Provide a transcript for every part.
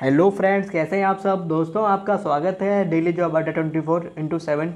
hello friends कैसे हैं आप सब दोस्तों आपका स्वागत है daily job Adda twenty four into seven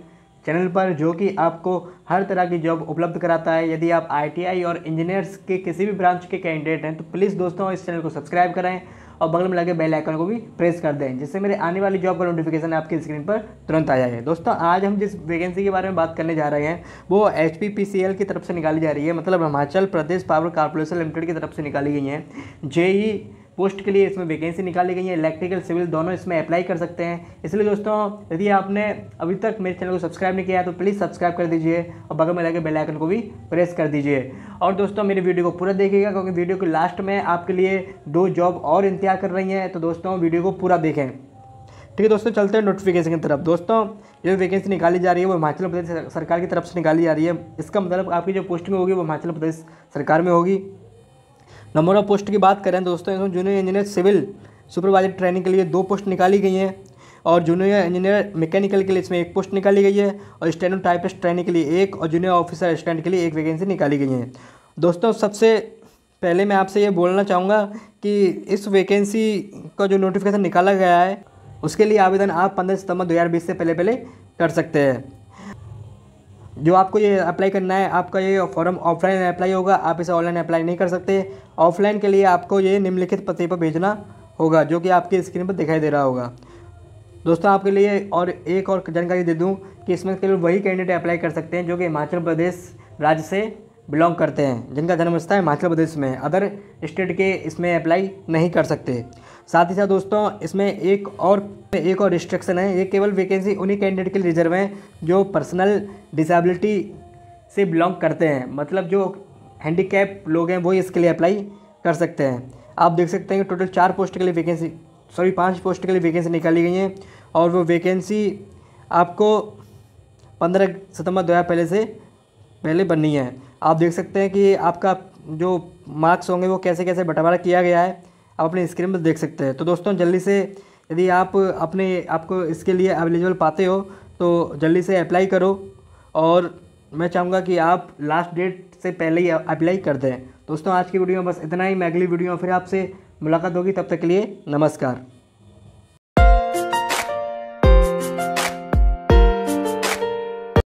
channel पर जो कि आपको हर तरह की जॉब उपलब्ध कराता है यदि आप आईटीआई और इंजीनियर्स के किसी भी ब्रांच के कैंडिडेट हैं तो प्लीज़ दोस्तों इस चैनल को सब्सक्राइब करें और बगल में लगे बेल आइकन को भी प्रेस कर दें जिससे मेरे आने वाली जॉब का नोटिफिकेशन आपकी स्क्रीन पर तुरंत आ जाए दोस्तों आज हम जिस वैकेंसी के बारे में बात करने जा रहे हैं वो एच की तरफ से निकाली जा रही है मतलब Himachal Pradesh power corporation limited की तरफ से निकाली गई हैं जेई पोस्ट के लिए इसमें वैकेंसी निकाली गई है इलेक्ट्रिकल सिविल दोनों इसमें अप्लाई कर सकते हैं इसलिए दोस्तों यदि आपने अभी तक मेरे चैनल को सब्सक्राइब नहीं किया है तो प्लीज़ सब्सक्राइब कर दीजिए और बगल में लगे बेलाइकन को भी प्रेस कर दीजिए और दोस्तों मेरी वीडियो को पूरा देखिएगा क्योंकि वीडियो के लास्ट में आपके लिए दो जॉब और इंतजार कर रही हैं तो दोस्तों वीडियो को पूरा देखें ठीक है दोस्तों चलते हैं नोटिफिकेशन की तरफ दोस्तों जो वैकेंसी निकाली जा रही है वो हिमाचल प्रदेश सरकार की तरफ से निकाली जा रही है इसका मतलब आपकी जो पोस्टिंग होगी वो हिमाचल प्रदेश सरकार में होगी नंबर ऑफ पोस्ट की बात करें दोस्तों इसमें junior engineer civil supervisor training के लिए दो पोस्ट निकाली गई हैं और जूनियर इंजीनियर मैकेनिकल के लिए इसमें एक पोस्ट निकाली गई है और स्टैंडर्ड टाइपिस्ट ट्रेनिंग के लिए एक और जूनियर ऑफिसर स्टैंड के लिए एक वैकेंसी निकाली गई है दोस्तों सबसे पहले मैं आपसे ये बोलना चाहूँगा कि इस वैकेंसी का जो नोटिफिकेशन निकाला गया है उसके लिए आवेदन आप पंद्रह सितंबर दो से पहले पहले कर सकते हैं जो आपको ये अप्लाई करना है आपका ये फॉर्म ऑफलाइन अप्लाई होगा आप इसे ऑनलाइन अप्लाई नहीं कर सकते ऑफलाइन के लिए आपको ये निम्नलिखित पते पर भेजना होगा जो कि आपकी स्क्रीन पर दिखाई दे रहा होगा दोस्तों आपके लिए और एक और जानकारी दे दूँ कि इसमें केवल वही कैंडिडेट अप्लाई कर सकते हैं जो कि हिमाचल प्रदेश राज्य से बिलोंग करते हैं जिनका जन्म स्थान हिमाचल प्रदेश में अदर स्टेट के इसमें अप्लाई नहीं कर सकते साथ ही साथ दोस्तों इसमें एक और एक और रिस्ट्रिक्शन है ये केवल वैकेंसी उन्हीं कैंडिडेट के लिए रिजर्व है जो पर्सनल डिसेबिलिटी से बिलोंग करते हैं मतलब जो हैंडीकैप लोग हैं वही इसके लिए अप्लाई कर सकते हैं आप देख सकते हैं कि टोटल चार पोस्ट के लिए वैकेंसी सॉरी पांच पोस्ट के लिए वैकेंसी निकाली गई हैं और वो वैकेंसी आपको पंद्रह सितंबर दो हज़ार पहले से पहले बननी है आप देख सकते हैं कि आपका जो मार्क्स होंगे वो कैसे कैसे बंटवारा किया गया है आप अपने स्क्रीन पर देख सकते हैं तो दोस्तों जल्दी से यदि आप अपने आपको इसके लिए अवेलेबल पाते हो तो जल्दी से अप्लाई करो और मैं चाहूँगा कि आप लास्ट डेट से पहले ही अप्लाई कर दें दोस्तों आज की वीडियो में बस इतना ही मैं अगली वीडियो में फिर आपसे मुलाकात होगी तब तक के लिए नमस्कार